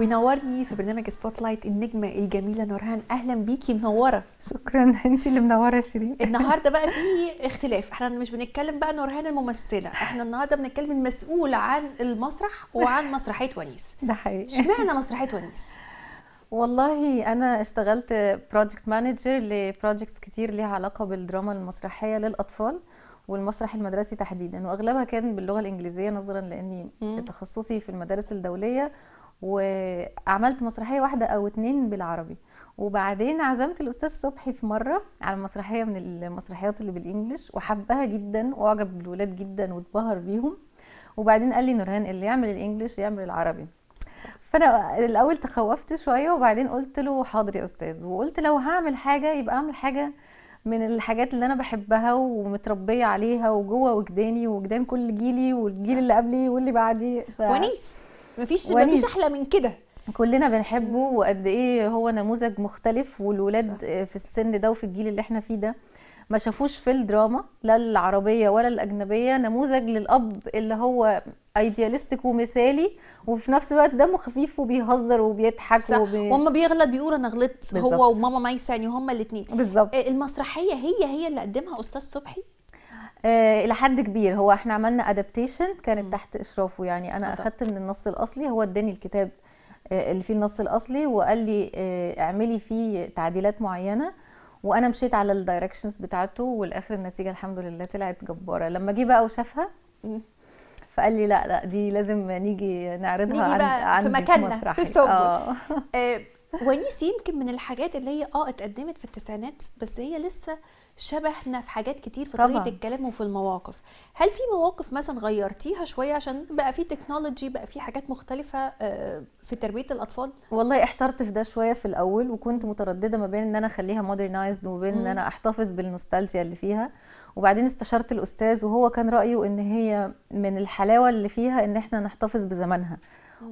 وينورني في برنامج سبوت لايت النجمه الجميله نورهان اهلا بيكي منوره شكرا انت اللي منوره شيرين النهارده بقى في اختلاف احنا مش بنتكلم بقى نورهان الممثله احنا النهارده بنتكلم المسؤول عن المسرح وعن مسرحيه ونيس ده حقيقي اشمعنى مسرحيه ونيس والله انا اشتغلت بروجكت مانجر لبروجكتس كتير ليها علاقه بالدراما المسرحيه للاطفال والمسرح المدرسي تحديدا واغلبها كان باللغه الانجليزيه نظرا لاني تخصصي في المدارس الدوليه وعملت مسرحيه واحده او اتنين بالعربي وبعدين عزمت الاستاذ صبحي في مره على مسرحيه من المسرحيات اللي بالانجلش وحبها جدا واعجب بالولاد جدا واتبهر بيهم وبعدين قال لي نورهان اللي يعمل الانجليش يعمل العربي فانا الاول تخوفت شويه وبعدين قلت له حاضر يا استاذ وقلت لو هعمل حاجه يبقى اعمل حاجه من الحاجات اللي انا بحبها ومتربيه عليها وجوه وجداني وجدان كل جيلي والجيل اللي قبلي واللي بعدي ف... ونيس مفيش مفيش احلى من كده كلنا بنحبه وقد ايه هو نموذج مختلف والولاد صح. آه، في السن ده وفي الجيل اللي احنا فيه ده ما شافوش في الدراما لا العربيه ولا الاجنبيه نموذج للاب اللي هو ايدياليستيك ومثالي وفي نفس الوقت دمه خفيف وبيهزر وبيضحك صح وبي... وما بيغلط بيقول انا غلطت هو وماما ميسه يعني هما الاثنين بالظبط آه، المسرحيه هي هي اللي قدمها استاذ صبحي آه، الى حد كبير هو احنا عملنا ادابتيشن كانت تحت اشرافه يعني انا اخذت من النص الاصلي هو اداني الكتاب آه، اللي فيه النص الاصلي وقال لي آه، اعملي فيه تعديلات معينه وانا مشيت على الدايركشنز بتاعته والاخر النتيجه الحمد لله طلعت جباره لما جه بقى وشافها فقال لي لا لا دي لازم نيجي نعرضها نيجي بقى عن في مكاننا في السوق آه. سي يمكن من الحاجات اللي هي اه اتقدمت في التسعينات بس هي لسه شبهنا في حاجات كتير في طريقه الكلام وفي المواقف هل في مواقف مثلا غيرتيها شويه عشان بقى في تكنولوجي بقى في حاجات مختلفه آه، في تربيه الاطفال والله احترت في ده شويه في الاول وكنت متردده ما بين ان انا اخليها مودرنايزد وما بين ان انا احتفظ بالنوستالجيا اللي فيها وبعدين استشرت الاستاذ وهو كان رايه ان هي من الحلاوه اللي فيها ان احنا نحتفظ بزمانها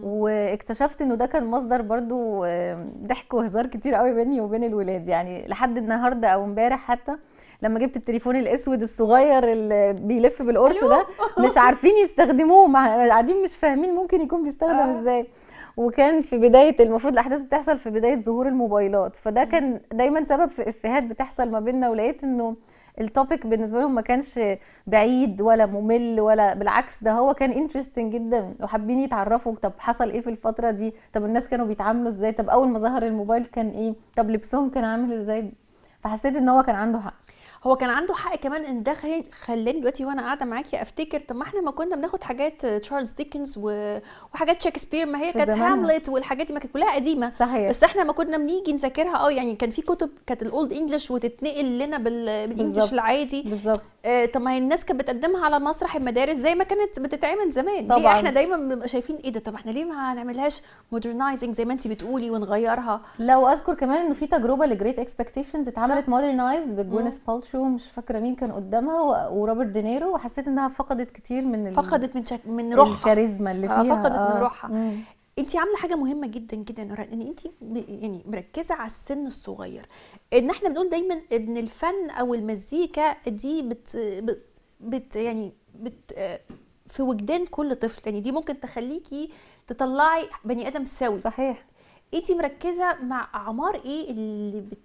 واكتشفت انه ده كان مصدر برضو آه، ضحك وهزار كتير قوي بيني وبين الولاد يعني لحد النهارده او امبارح حتى لما جبت التليفون الاسود الصغير اللي بيلف بالقرص ده أيوه. مش عارفين يستخدموه قاعدين مش فاهمين ممكن يكون بيستخدم آه. ازاي وكان في بدايه المفروض الاحداث بتحصل في بدايه ظهور الموبايلات فده كان دايما سبب في افيهات بتحصل ما بيننا ولقيت انه التوبيك بالنسبه لهم ما كانش بعيد ولا ممل ولا بالعكس ده هو كان انترستنج جدا وحابين يتعرفوا طب حصل ايه في الفتره دي طب الناس كانوا بيتعاملوا ازاي طب اول ما ظهر الموبايل كان ايه طب لبسهم كان عامل ازاي فحسيت ان هو كان عنده حق هو كان عنده حق كمان ان ده خلاني دلوقتي وانا قاعده معاكي افتكر طب ما احنا ما كنا بناخد حاجات تشارلز ديكنز و... وحاجات شكسبير ما هي كانت هاملت والحاجات دي ما كانت كلها قديمه صحيح بس احنا ما كنا بنيجي نذاكرها اه يعني كان في كتب كانت الاولد انجلش وتتنقل لنا بال... بالانجلش العادي بالظبط آه طب ما هي الناس كانت بتقدمها على مسرح المدارس زي ما كانت بتتعمل زمان طبعا ليه احنا دايما بنبقى شايفين ايه ده طب احنا ليه ما نعملهاش مودرنايزنج زي ما انت بتقولي ونغيرها لو اذكر كمان انه في تجربه لجريت اكسبكتيشنز اتعملت مودرنايزد بجونيث شو مش فاكره مين كان قدامها وروبرت دينيرو وحسيت انها فقدت كتير من فقدت من شك... من روحها الكاريزما اللي آه، فيها فقدت آه. من روحها انت عامله حاجه مهمه جدا جدا ان انت يعني مركزه على السن الصغير ان احنا بنقول دايما ان الفن او المزيكا دي بت, بت, بت يعني بت في وجدان كل طفل يعني دي ممكن تخليكي تطلعي بني ادم سوي صحيح انت مركزه مع اعمار ايه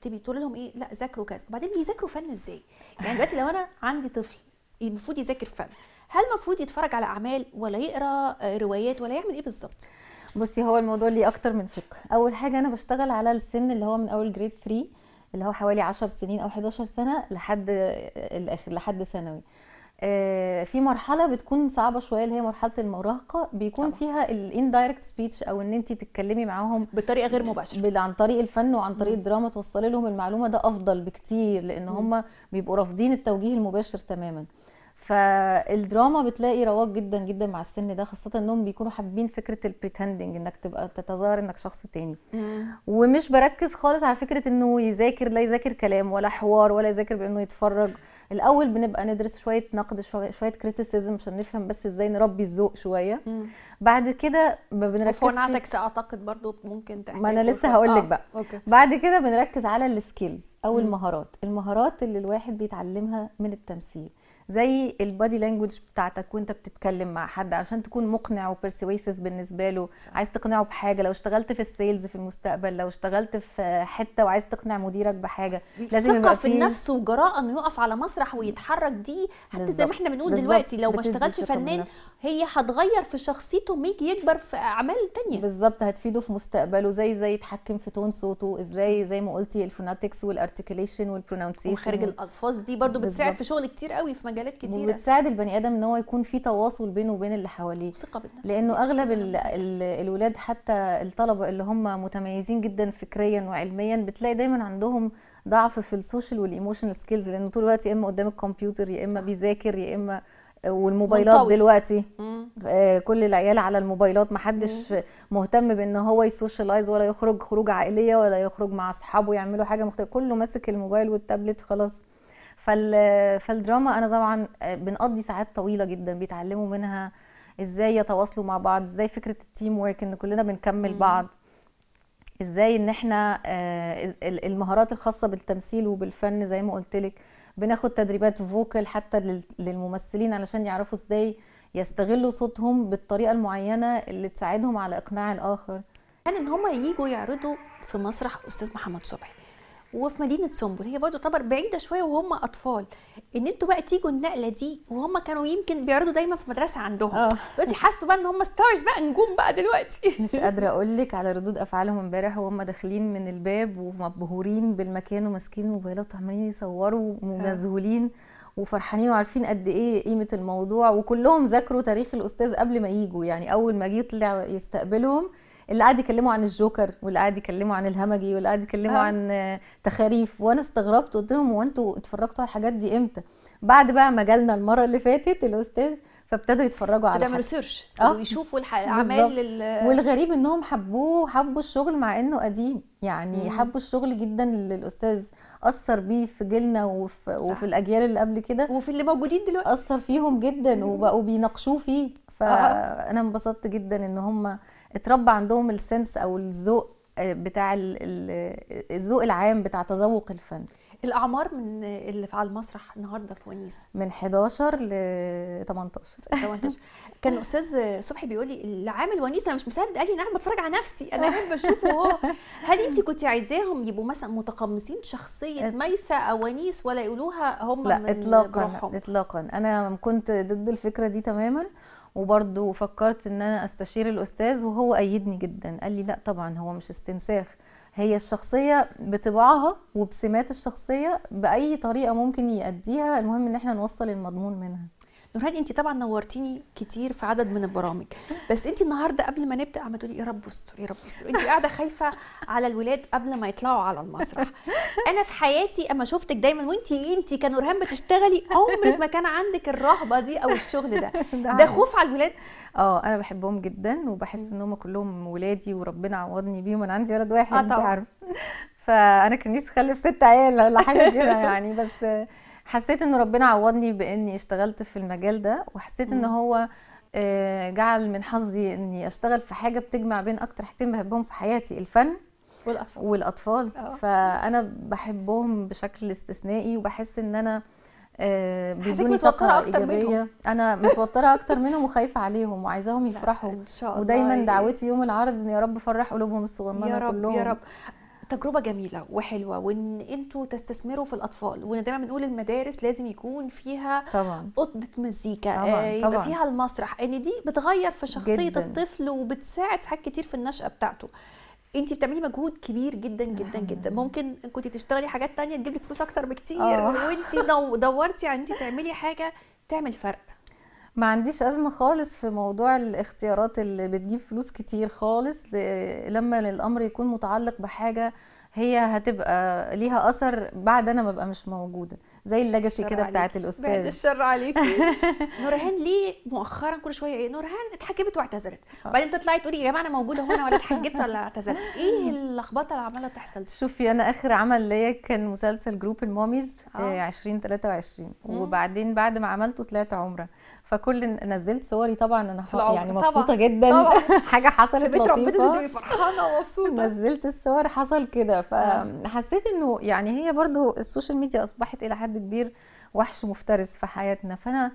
اللي تقول لهم ايه لا ذاكروا كذا وبعدين بيذاكروا فن ازاي يعني دلوقتي لو انا عندي طفل المفروض يذاكر فن هل المفروض يتفرج على اعمال ولا يقرا آه، روايات ولا يعمل ايه بالظبط بصي هو الموضوع ليه اكتر من شق اول حاجه انا بشتغل على السن اللي هو من اول جريد 3 اللي هو حوالي 10 سنين او 11 سنه لحد الاخر آه، لحد ثانوي آه، في مرحله بتكون صعبه شويه اللي هي مرحله المراهقه بيكون طبعا. فيها الاندايركت سبيتش او ان انت تتكلمي معاهم بطريقه غير مباشره عن طريق الفن وعن طريق م. الدراما توصلي لهم المعلومه ده افضل بكتير لان هم بيبقوا رافضين التوجيه المباشر تماما فالدراما بتلاقي رواج جدا جدا مع السن ده خاصه انهم بيكونوا حابين فكره البريتندنج انك تبقى تتظاهر انك شخص تاني ومش بركز خالص على فكره انه يذاكر لا يذاكر كلام ولا حوار ولا يذاكر بانه يتفرج الاول بنبقى ندرس شويه نقد شويه كريتيسيزم عشان نفهم بس ازاي نربي الذوق شويه مم. بعد كده ما بنركزش عندك اعتقد برضو ممكن تحتاج ما انا لسه هقول لك آه. بقى أوكي. بعد كده بنركز على السكيلز او مم. المهارات المهارات اللي الواحد بيتعلمها من التمثيل زي البادي لانجوج بتاعتك وانت بتتكلم مع حد عشان تكون مقنع وبرسويسيف بالنسبه له صح. عايز تقنعه بحاجه لو اشتغلت في السيلز في المستقبل لو اشتغلت في حته وعايز تقنع مديرك بحاجه لازم ثقه في النفس وجراءه انه يقف على مسرح ويتحرك دي حتى بالزبط. زي ما احنا بنقول دلوقتي لو ما اشتغلش فنان هي هتغير في شخصيته ميجي يكبر في اعمال تانية بالظبط هتفيده في مستقبله زي زي يتحكم في تون صوته ازاي زي ما قلتي الفوناتكس والارتكيليشن والبرونونسيشن وخارج الالفاظ دي برضو بتساعد في شغل كتير قوي في مجال مجالات كتيره وبتساعد البني ادم ان هو يكون في تواصل بينه وبين اللي حواليه ثقه بالنفس لانه اغلب ال الولاد حتى الطلبه اللي هم متميزين جدا فكريا وعلميا بتلاقي دايما عندهم ضعف في السوشيال والايموشنال سكيلز لانه طول الوقت يا اما قدام الكمبيوتر يا اما بيذاكر يا اما آه، والموبايلات منطوي. دلوقتي آه كل العيال على الموبايلات محدش مم. مهتم بان هو يسوشيالايز ولا يخرج خروج عائليه ولا يخرج مع اصحابه يعملوا حاجه مختلفه كله ماسك الموبايل والتابلت خلاص فال... فالدراما انا طبعا آه، بنقضي ساعات طويله جدا بيتعلموا منها ازاي يتواصلوا مع بعض ازاي فكره التيم ورك ان كلنا بنكمل بعض ازاي ان احنا آه، المهارات الخاصه بالتمثيل وبالفن زي ما قلت لك بناخد تدريبات فوكال حتى للممثلين علشان يعرفوا ازاي يستغلوا صوتهم بالطريقه المعينه اللي تساعدهم على اقناع الاخر كان ان هم يجوا يعرضوا في مسرح استاذ محمد صبحي وفي مدينه سنبل هي برضه تعتبر بعيده شويه وهم اطفال ان انتوا بقى تيجوا النقله دي وهم كانوا يمكن بيعرضوا دايما في مدرسه عندهم آه. دلوقتي حسوا بقى ان هم ستارز بقى نجوم بقى دلوقتي مش قادره اقول لك على ردود افعالهم امبارح وهم داخلين من الباب ومبهورين بالمكان وماسكين موبايلات وعمالين يصوروا ومذهولين وفرحانين وعارفين قد ايه قيمه الموضوع وكلهم ذاكروا تاريخ الاستاذ قبل ما يجوا يعني اول ما جه طلع يستقبلهم اللي قاعد يكلموا عن الجوكر واللي قاعد يكلموا عن الهمجي واللي قاعد يكلموا آه. عن تخاريف وانا استغربت قلت لهم هو انتوا اتفرجتوا على الحاجات دي امتى بعد بقى ما جالنا المره اللي فاتت الاستاذ فابتدوا يتفرجوا على تعملوا سيرش اه ويشوفوا الاعمال والغريب انهم حبوه حبوا الشغل مع انه قديم يعني مم. حبوا الشغل جدا للاستاذ اثر بيه في جيلنا وفي, صح. وفي الاجيال اللي قبل كده وفي اللي موجودين دلوقتي اثر فيهم جدا وبقوا بيناقشوه فيه فانا انبسطت جدا ان هم اتربى عندهم السنس او الذوق آه، بتاع آه، الذوق العام بتاع تذوق الفن الاعمار من اللي على المسرح النهارده في ونيس من 11 ل 18 18 كان استاذ صبحي بيقول لي اللي عامل ونيس انا مش مصدق قال لي نعم بتفرج على نفسي انا مين بشوفه هو هل انت كنت عايزاهم يبقوا مثلا متقمصين شخصيه ميسه او ونيس ولا يقولوها هم لا من اطلاقا بروحهم. اطلاقا انا كنت ضد الفكره دي تماما وبرضو فكرت ان انا استشير الاستاذ وهو ايدني جدا قال لي لا طبعا هو مش استنساخ هي الشخصيه بطباعها وبسمات الشخصيه باي طريقه ممكن يأديها المهم ان احنا نوصل المضمون منها نورهان انت طبعا نورتيني كتير في عدد من البرامج بس انت النهارده قبل ما نبدا عم تقولي يا رب استر يا رب استر انت قاعده خايفه على الولاد قبل ما يطلعوا على المسرح انا في حياتي اما شفتك دايما وانت انت كنورهان بتشتغلي عمرك ما كان عندك الرهبه دي او الشغل ده ده خوف على الولاد اه انا بحبهم جدا وبحس ان هم كلهم ولادي وربنا عوضني بيهم انا عندي ولد واحد آه، انت عارفه فانا كان نفسي اخلف ست عيال ولا حاجه كده يعني بس حسيت ان ربنا عوضني باني اشتغلت في المجال ده وحسيت ان هو آه، جعل من حظي اني اشتغل في حاجه بتجمع بين اكتر حاجتين بحبهم في حياتي الفن والاطفال والاطفال أوه. فانا بحبهم بشكل استثنائي وبحس ان انا آه، بدون طاقه ايجابيه انا متوتره اكتر منهم وخايفه عليهم وعايزاهم يفرحوا إن شاء الله ودايما دعوتي يوم العرض ان يا رب فرح قلوبهم الصغننه كلهم يا رب كلهم يا رب تجربه جميله وحلوه وان انتوا تستثمروا في الاطفال وان دايما بنقول المدارس لازم يكون فيها طبعا اوضه مزيكا طبعا. آه يبقى طبعا. فيها المسرح ان يعني دي بتغير في شخصيه جداً. الطفل وبتساعد في حاجات كتير في النشاه بتاعته انت بتعملي مجهود كبير جدا جدا جدا ممكن كنت تشتغلي حاجات تانية تجيب لك فلوس اكتر بكتير آه. وانت دورتي عن انت تعملي حاجه تعمل فرق ما عنديش أزمة خالص في موضوع الاختيارات اللي بتجيب فلوس كتير خالص لما الأمر يكون متعلق بحاجة هي هتبقى ليها أثر بعد أنا ما ببقى مش موجودة زي الليجاسي كده بتاعت الأستاذ بعد الشر عليكي نورهان ليه مؤخرا كل شوية إيه نورهان اتحجبت واعتذرت آه. بعدين تطلعي تقولي يا جماعة أنا موجودة هنا ولا اتحجبت ولا اعتذرت إيه اللخبطة اللي عمالة تحصل شوفي أنا آخر عمل ليا كان مسلسل جروب الموميز آه. 2023 آه، وبعدين بعد ما عملته طلعت عمرة فكل نزلت صوري طبعا انا يعني مبسوطه طبعًا. جدا طبعًا. حاجه حصلت في بيت ربنا تبقي فرحانه ومبسوطه نزلت الصور حصل كده فحسيت آه. انه يعني هي برضو السوشيال ميديا اصبحت الى حد كبير وحش مفترس في حياتنا فانا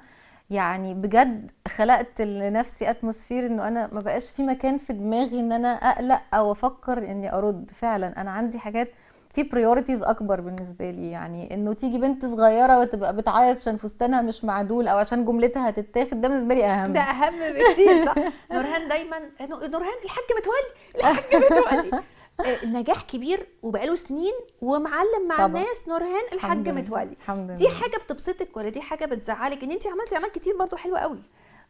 يعني بجد خلقت لنفسي اتموسفير انه انا ما بقاش في مكان في دماغي ان انا اقلق او افكر اني ارد فعلا انا عندي حاجات في بريورتيز اكبر بالنسبه لي يعني انه تيجي بنت صغيره وتبقى بتعيط عشان فستانها مش معدول او عشان جملتها هتتاخد ده بالنسبه لي اهم ده اهم بكتير صح نورهان دايما نورهان الحاج متولي الحاج متولي آه، نجاح كبير وبقاله سنين ومعلم مع طبعا. الناس نورهان الحاج متولي دي حاجه بتبسطك ولا دي حاجه بتزعلك ان انت عملتي اعمال كتير برضو حلوه قوي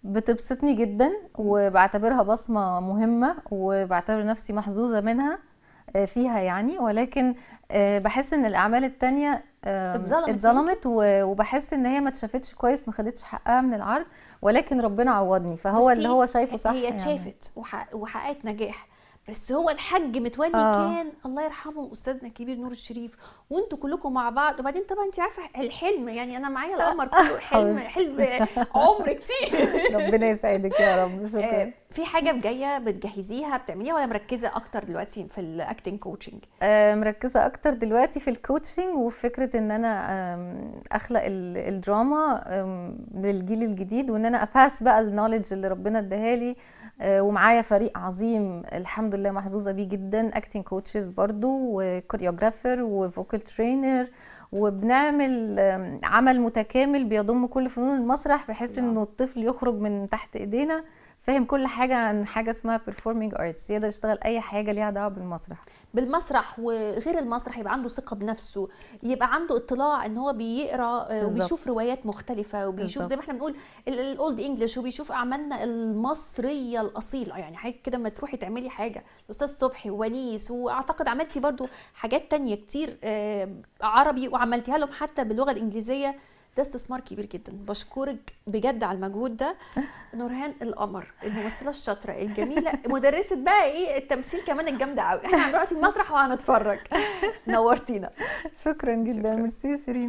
بتبسطني جدا وبعتبرها بصمه مهمه وبعتبر نفسي محظوظه منها آه، فيها يعني ولكن آه، بحس ان الاعمال التانية اتظلمت اتظلمت وبحس ان هي ما اتشافتش كويس ما خدتش حقها من العرض ولكن ربنا عوضني فهو اللي هو شايفه صح هي يعني. اتشافت يعني. وحققت نجاح بس هو الحاج متولي آه. كان الله يرحمه استاذنا الكبير نور الشريف وانتوا كلكم مع بعض وبعدين طبعا انت عارفه الحلم يعني انا معايا القمر كله حلم حلم عمر كتير ربنا يسعدك يا رب آه، شكرا في حاجه جايه بتجهزيها بتعمليها ولا مركزه اكتر دلوقتي في الاكتنج آه، كوتشنج مركزه اكتر دلوقتي في الكوتشنج وفكره ان انا اخلق الدراما للجيل الجديد وان انا اباس بقى النولج اللي ربنا اداها لي آه، ومعايا فريق عظيم الحمد لله محظوظه بيه جدا اكتنج كوتشز برضو وكوريوجرافر وفوكال ترينر وبنعمل عمل متكامل بيضم كل فنون المسرح بحيث نعم. انه الطفل يخرج من تحت ايدينا فاهم كل حاجه عن حاجه اسمها بيرفورمينج ارتس يقدر يشتغل اي حاجه ليها دعوه بالمسرح بالمسرح وغير المسرح يبقى عنده ثقه بنفسه يبقى عنده اطلاع ان هو بيقرا آه، وبيشوف روايات مختلفه وبيشوف زي ما احنا بنقول الاولد انجلش وبيشوف اعمالنا المصريه الاصيله يعني حاجه كده ما تروحي تعملي حاجه الاستاذ صبحي وونيس واعتقد عملتي برضو حاجات تانية كتير آه، عربي وعملتيها لهم حتى باللغه الانجليزيه ده استثمار كبير جدا بشكرك بجد على المجهود ده نورهان القمر الممثله الشاطره الجميله مدرسه بقى ايه التمثيل كمان الجامده قوي احنا هنروح المسرح وهنتفرج نورتينا شكرا جدا ميرسي سيرين